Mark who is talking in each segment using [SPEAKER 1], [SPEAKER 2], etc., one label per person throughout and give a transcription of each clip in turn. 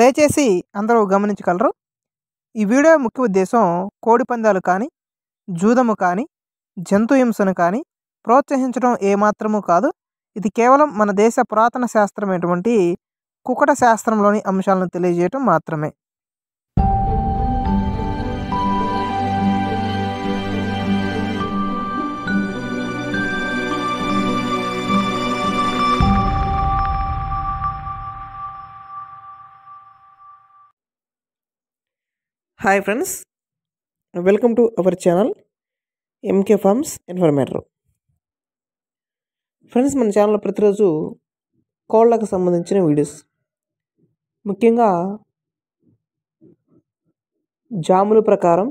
[SPEAKER 1] దయచేసి అందరూ గమనించగలరు ఈ వీడియో ముఖ్య ఉద్దేశం కోడి పందాలు కానీ జూదము కానీ జంతు హింసను కానీ ప్రోత్సహించడం ఏమాత్రము కాదు ఇది కేవలం మన దేశ పురాతన శాస్త్రమైనటువంటి కుకట శాస్త్రంలోని అంశాలను తెలియజేయటం మాత్రమే hi friends welcome to our channel MK farms informator friends మన ఛానల్ ప్రతిరోజు కోళ్ళకు సంబంధించిన వీడియోస్ ముఖ్యంగా జాముల ప్రకారం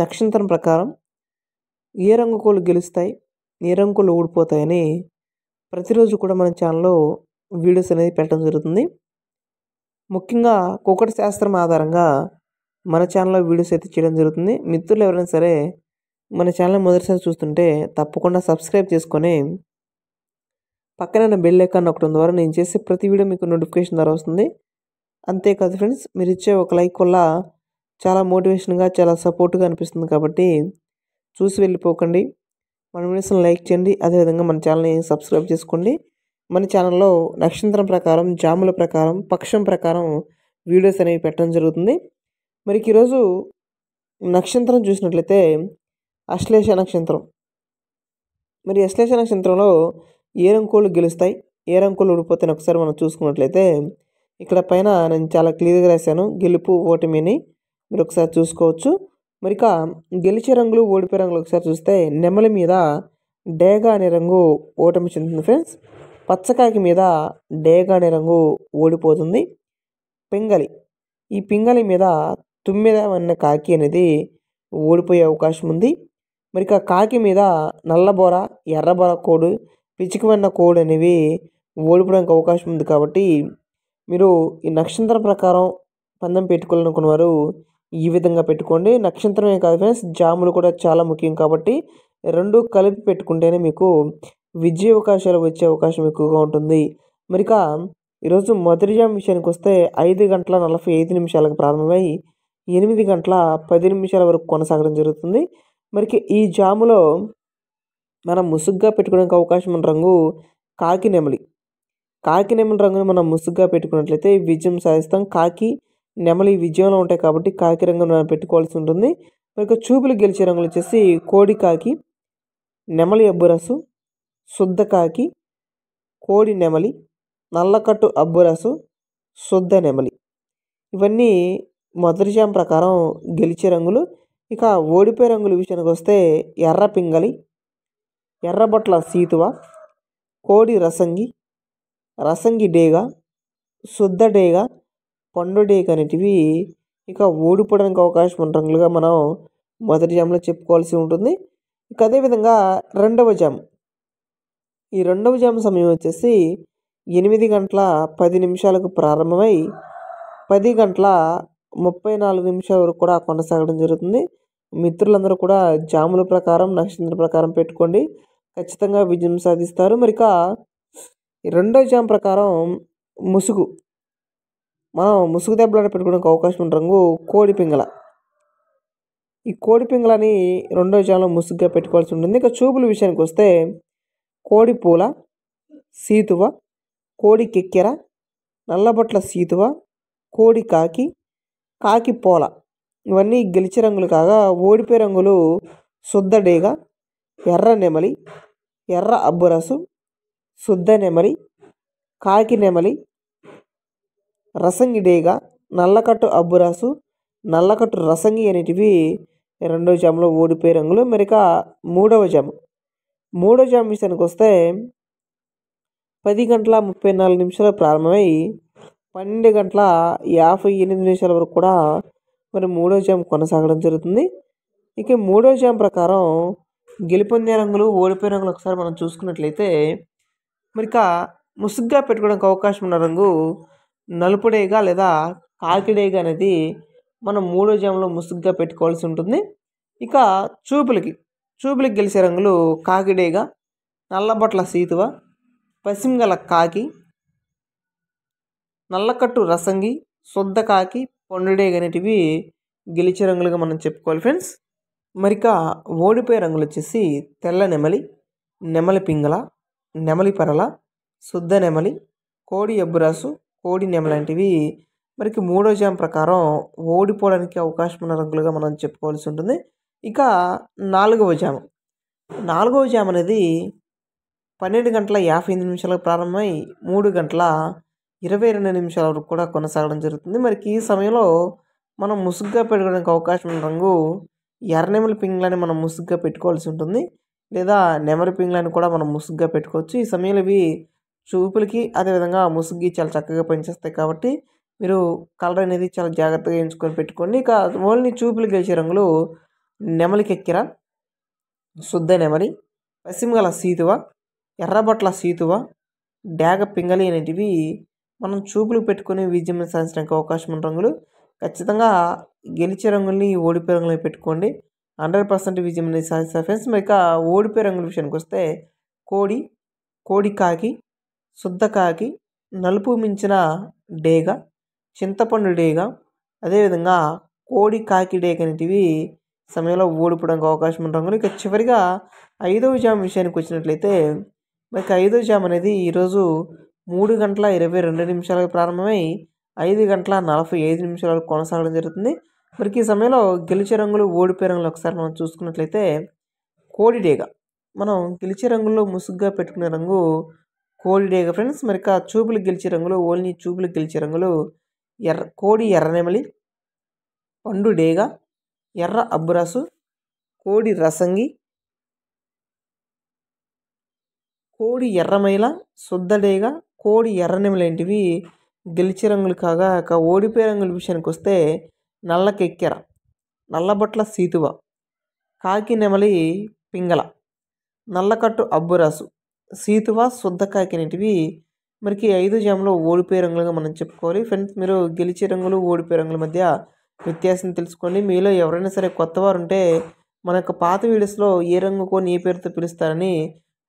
[SPEAKER 1] నక్షత్రం ప్రకారం ఏ రంగు కోళ్ళు గెలుస్తాయి ఏ రంగు కోళ్ళు ఓడిపోతాయని ప్రతిరోజు కూడా మన ఛానల్లో వీడియోస్ అనేది పెట్టడం జరుగుతుంది ముఖ్యంగా కుక్కటి శాస్త్రం ఆధారంగా మన ఛానల్లో వీడియోస్ అయితే చేయడం జరుగుతుంది మిత్రులు ఎవరైనా సరే మన ఛానల్ మొదటిసారి చూస్తుంటే తప్పకుండా సబ్స్క్రైబ్ చేసుకొని పక్కన బెల్ ఐకాన్ ఒకటి ద్వారా నేను చేసే ప్రతి వీడియో మీకు నోటిఫికేషన్ ద్వారా వస్తుంది అంతేకాదు ఫ్రెండ్స్ మీరు ఇచ్చే ఒక లైక్ వల్ల చాలా మోటివేషన్గా చాలా సపోర్ట్గా అనిపిస్తుంది కాబట్టి చూసి వెళ్ళిపోకండి మన వీడియోస్ని లైక్ చేయండి అదేవిధంగా మన ఛానల్ని సబ్స్క్రైబ్ చేసుకోండి మన ఛానల్లో నక్షత్రం ప్రకారం జాముల ప్రకారం పక్షం ప్రకారం వీడియోస్ అనేవి పెట్టడం జరుగుతుంది మరికి ఈరోజు నక్షత్రం చూసినట్లయితే అశ్లేష నక్షత్రం మరి అశ్లేష నక్షత్రంలో ఏ రంకోళ్ళు గెలుస్తాయి ఏ రంకులు ఊడిపోతాయని ఒకసారి మనం చూసుకున్నట్లయితే ఇక్కడ పైన నేను చాలా క్లియర్గా రాశాను గెలుపు ఓటమిని మీరు ఒకసారి చూసుకోవచ్చు మరి ఇక గెలిచే రంగులు ఓడిపోయే రంగులు ఒకసారి చూస్తే నెమలి మీద డేగా అనే రంగు ఓటమి చెందుతుంది ఫ్రెండ్స్ పచ్చకాయకి మీద డేగా అనే రంగు ఓడిపోతుంది పింగళి ఈ పింగళి మీద తుమ్మెదవన్న కాకి అనేది ఓడిపోయే అవకాశం ఉంది మరి ఆ కాకి మీద నల్లబొర ఎర్రబోర కోడు పిచ్చికమన్న కోడు అనేవి ఓడిపోవడానికి అవకాశం ఉంది కాబట్టి మీరు ఈ నక్షత్రం ప్రకారం పందెం పెట్టుకోవాలనుకున్న వారు ఈ విధంగా పెట్టుకోండి నక్షత్రమే కాదు ఫ్రెండ్స్ జాములు కూడా చాలా ముఖ్యం కాబట్టి రెండు కలిపి పెట్టుకుంటేనే మీకు విజయ అవకాశాలు వచ్చే అవకాశం ఎక్కువగా ఉంటుంది మరిక ఈరోజు మొదటి విషయానికి వస్తే ఐదు గంటల నలభై ఐదు నిమిషాలకు ప్రారంభమై ఎనిమిది గంటల పది నిమిషాల వరకు కొనసాగడం జరుగుతుంది మరికి ఈ జాములో మనం ముసుగ్గా పెట్టుకోవడానికి అవకాశం ఉన్న రంగు కాకి నెమలి కాకి నెమలి రంగును మనం ముసుగ్గా పెట్టుకున్నట్లయితే విజయం సాధిస్తాం కాకి నెమలి విజయంలో ఉంటాయి కాబట్టి కాకి రంగును మనం పెట్టుకోవాల్సి ఉంటుంది మరి చూపులు గెలిచే రంగులు వచ్చేసి కోడి కాకి నెమలి అబ్బురసు శుద్ధ కాకి కోడి నెమలి నల్లకట్టు అబ్బురసు శుద్ధ నెమలి ఇవన్నీ మొదటి జామ్ ప్రకారం గెలిచే రంగులు ఇక ఓడిపోయే రంగుల విషయానికి వస్తే ఎర్ర పింగలి ఎర్రబొట్ల సీతువ కోడి రసంగి రసంగి డేగ శుద్ధ డేగ పండు డేగ అనేటివి ఇక ఓడిపోవడానికి అవకాశం ఉన్న రంగులుగా మనం మొదటి జామ్లో చెప్పుకోవాల్సి ఉంటుంది ఇక అదేవిధంగా రెండవ జామ్ ఈ రెండవ జామ్ సమయం వచ్చేసి ఎనిమిది గంటల పది నిమిషాలకు ప్రారంభమై పది గంటల ముప్పై నాలుగు నిమిషాల వరకు కూడా కొనసాగడం జరుగుతుంది మిత్రులందరూ కూడా జాముల ప్రకారం నక్షత్రం ప్రకారం పెట్టుకోండి ఖచ్చితంగా విజయం సాధిస్తారు మరి రెండో జామ్ ప్రకారం ముసుగు మనం ముసుగు దెబ్బలాట పెట్టుకోవడానికి అవకాశం ఉన్న రంగు కోడి పింగళ ఈ కోడి పింగళని రెండో జామ్లో ముసుగుగా పెట్టుకోవాల్సి ఉంటుంది ఇక చూపుల విషయానికి వస్తే కోడి పూల సీతువ కోడి కెక్కెర నల్లబొట్ల సీతువ కోడి కాకి కాకి పోల ఇవన్నీ గెలిచి రంగులు కాగా ఓడిపే రంగులు శుద్ధ డేగ ఎర్ర నెమలి ఎర్ర అబ్బురసు శుద్ధ నెమలి కాకి నెమలి రసంగి డేగ నల్లకట్టు అబ్బురసు నల్లకట్టు రసంగి అనేటివి రెండవ జాములో ఓడిపోయే రంగులు మరిక మూడవ జాము మూడవ జాము విషయానికి వస్తే పది గంటల ముప్పై నాలుగు నిమిషాలు ప్రారంభమై పన్నెండు గంటల యాభై ఎనిమిది నిమిషాల వరకు కూడా మరి మూడో జామ్ కొనసాగడం జరుగుతుంది ఇక మూడో జామ్ ప్రకారం గెలుపొందే రంగులు ఓడిపోయే రంగులు ఒకసారి మనం చూసుకున్నట్లయితే మరి ఇక ముసుగ్గా పెట్టుకోవడానికి అవకాశం ఉన్న రంగు నలుపుడేగా లేదా కాకిడేగా అనేది మనం మూడో జామ్లో ముసుగ్గా పెట్టుకోవాల్సి ఉంటుంది ఇక చూపులకి చూపులకి గెలిచే రంగులు కాకిడేగా నల్లబొట్ల సీతువ పశ్చిమగల కాకి నల్లకట్టు రసంగి కాకి పొండడే అనేటివి గెలిచే రంగులుగా మనం చెప్పుకోవాలి ఫ్రెండ్స్ మరిక ఓడిపోయే రంగులు వచ్చేసి తెల్ల నెమలి నెమలి పింగళ నెమలి పరల శుద్ధ నెమలి కోడి ఎబ్బురాసు కోడి నెమలాంటివి మరికి మూడో జామ్ ప్రకారం ఓడిపోవడానికి అవకాశం ఉన్న రంగులుగా మనం చెప్పుకోవాల్సి ఉంటుంది ఇక నాలుగవ జామ నాలుగవ జామ్ అనేది పన్నెండు గంటల యాభై ఎనిమిది నిమిషాలకు ప్రారంభమై మూడు గంటల ఇరవై రెండు నిమిషాల వరకు కూడా కొనసాగడం జరుగుతుంది మరికి ఈ సమయంలో మనం ముసుగ్గా పెట్టుకోవడానికి అవకాశం ఉన్న రంగు ఎర్రనెమలి పింగ్లని మనం ముసుగ్గా పెట్టుకోవాల్సి ఉంటుంది లేదా నెమరి పింగ్లని కూడా మనం ముసుగ్గా పెట్టుకోవచ్చు ఈ సమయంలో ఇవి చూపులకి అదేవిధంగా ముసుగ్గి చాలా చక్కగా పనిచేస్తాయి కాబట్టి మీరు కలర్ అనేది చాలా జాగ్రత్తగా ఎంచుకొని పెట్టుకోండి ఇక ఓన్లీ చూపులు గెలిచే రంగులు నెమలికెక్కిర శుద్ధ నెమలి పశ్చిమగల సీతువ ఎర్రబట్ల సీతువ డ్యాగ పింగలి అనేటివి మనం చూపులు పెట్టుకుని విజయం సాధించడానికి అవకాశం ఉన్న రంగులు ఖచ్చితంగా గెలిచే రంగుల్ని ఓడిపోయే రంగులు పెట్టుకోండి హండ్రెడ్ పర్సెంట్ విజయం అనేది సాధిస్తారు ఫ్రెండ్స్ మరి ఇక ఓడిపోయే రంగుల విషయానికి వస్తే కోడి కోడి కాకి శుద్ధ కాకి నలుపు మించిన డేగ చింతపండు డేగ అదేవిధంగా కోడి కాకి డేగ అనేటివి సమయంలో ఓడిపోవడానికి అవకాశం ఉన్న రంగులు ఇక చివరిగా ఐదవ జామ్ విషయానికి వచ్చినట్లయితే మరి ఐదవ జామ్ అనేది ఈరోజు మూడు గంటల ఇరవై రెండు నిమిషాలకు ప్రారంభమై ఐదు గంటల నలభై ఐదు నిమిషాలకు కొనసాగడం జరుగుతుంది మరికి ఈ సమయంలో గెలిచే రంగులు ఓడిపోయే రంగులు ఒకసారి మనం చూసుకున్నట్లయితే కోడిడేగ మనం గెలిచే రంగుల్లో ముసుగ్గా పెట్టుకునే రంగు కోడిడేగ ఫ్రెండ్స్ మరిక చూపులు గెలిచే రంగులు ఓన్లీ చూపులు గెలిచే రంగులు ఎర్ర కోడి ఎర్రనెమలి పండు డేగ ఎర్ర అబ్బురాసు కోడి రసంగి కోడి ఎర్రమైల డేగా కోడి నెమలేంటివి గెలిచి రంగులు కాగా ఇక ఓడిపోయే రంగుల విషయానికి వస్తే నల్లకెక్కెర నల్లబట్ల సీతువ కాకి నెమలి పింగళ నల్లకట్టు అబ్బురాసు సీతువ శుద్ధ అనేటివి మరికి ఐదు జాములో ఓడిపోయే రంగులుగా మనం చెప్పుకోవాలి ఫ్రెండ్స్ మీరు గెలిచే రంగులు ఓడిపోయే రంగుల మధ్య వ్యత్యాసం తెలుసుకోండి మీలో ఎవరైనా సరే కొత్తవారు ఉంటే మన యొక్క పాత వీడియోస్లో ఏ రంగు కొని ఏ పేరుతో పిలుస్తారని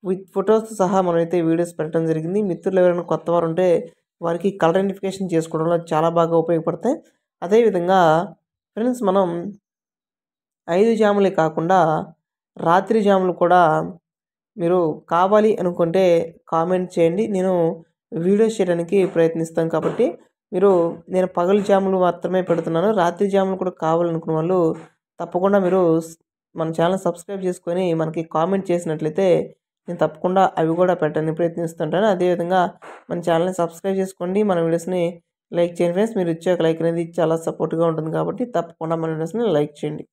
[SPEAKER 1] విత్ ఫొటోస్ సహా మనమైతే వీడియోస్ పెట్టడం జరిగింది మిత్రులు ఎవరైనా కొత్త వారు ఉంటే వారికి కలర్ ఐడెంటిఫికేషన్ చేసుకోవడంలో చాలా బాగా ఉపయోగపడతాయి అదేవిధంగా ఫ్రెండ్స్ మనం ఐదు జాములే కాకుండా రాత్రి జాములు కూడా మీరు కావాలి అనుకుంటే కామెంట్ చేయండి నేను వీడియోస్ చేయడానికి ప్రయత్నిస్తాను కాబట్టి మీరు నేను పగలు జాములు మాత్రమే పెడుతున్నాను రాత్రి జాములు కూడా కావాలనుకున్న వాళ్ళు తప్పకుండా మీరు మన ఛానల్ సబ్స్క్రైబ్ చేసుకొని మనకి కామెంట్ చేసినట్లయితే నేను తప్పకుండా అవి కూడా పెట్టడానికి ప్రయత్నిస్తుంటాను అదేవిధంగా మన ఛానల్ని సబ్స్క్రైబ్ చేసుకోండి మన వీడియోస్ని లైక్ చేయండి ఫ్రెండ్స్ మీరు ఇచ్చే ఒక లైక్ అనేది చాలా సపోర్ట్గా ఉంటుంది కాబట్టి తప్పకుండా మన వీడియోస్ని లైక్ చేయండి